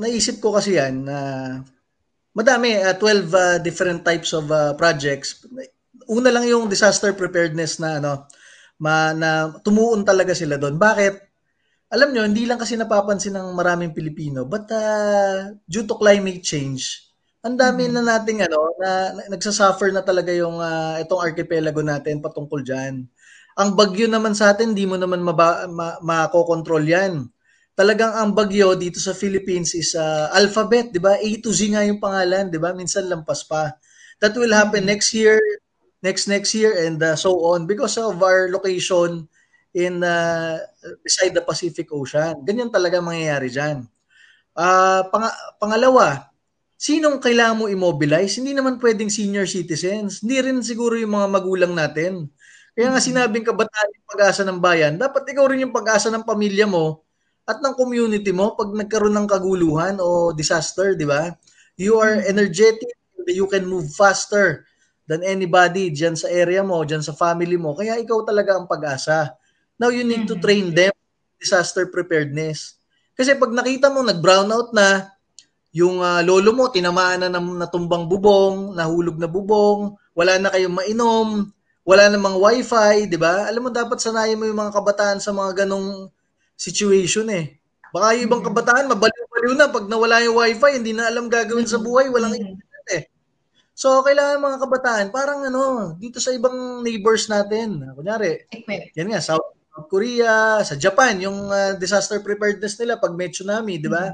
naisip ko kasi yan na madami, uh, 12 uh, different types of uh, projects. Una lang yung disaster preparedness na ano, ma, na tumuon talaga sila doon. Bakit? Alam nyo, hindi lang kasi napapansin ng maraming Pilipino, but uh, due to climate change, ang dami mm-hmm. na nating ano na, na nagsasuffer na talaga yung uh, itong archipelago natin patungkol diyan. Ang bagyo naman sa atin hindi mo naman maba, ma, makokontrol 'yan talagang ang bagyo dito sa Philippines is uh, alphabet, 'di ba? A to Z nga yung pangalan, 'di ba? Minsan lampas pa. That will happen mm-hmm. next year, next next year and uh, so on because of our location in uh, beside the Pacific Ocean. Ganyan talaga mangyayari diyan. Uh, pang- pangalawa, sinong kailangan mo immobilize? Hindi naman pwedeng senior citizens. Hindi rin siguro yung mga magulang natin. Kaya nga mm-hmm. sinabing kabataan yung pag-asa ng bayan, dapat ikaw rin yung pag-asa ng pamilya mo at ng community mo pag nagkaroon ng kaguluhan o disaster, di ba? You are hmm. energetic, you can move faster than anybody diyan sa area mo, diyan sa family mo. Kaya ikaw talaga ang pag-asa. Now you need to hmm. train them disaster preparedness. Kasi pag nakita mo nag-brownout na, yung uh, lolo mo tinamaan na ng natumbang bubong, nahulog na bubong, wala na kayong mainom, wala namang wifi, 'di ba? Alam mo dapat sanayin mo yung mga kabataan sa mga ganong situation eh. Baka yung ibang kabataan, mabaliw-baliw na pag nawala yung wifi, hindi na alam gagawin sa buhay, walang internet eh. So, kailangan mga kabataan, parang ano, dito sa ibang neighbors natin, kunyari, yan nga, South Korea, sa Japan, yung uh, disaster preparedness nila pag may tsunami, di ba?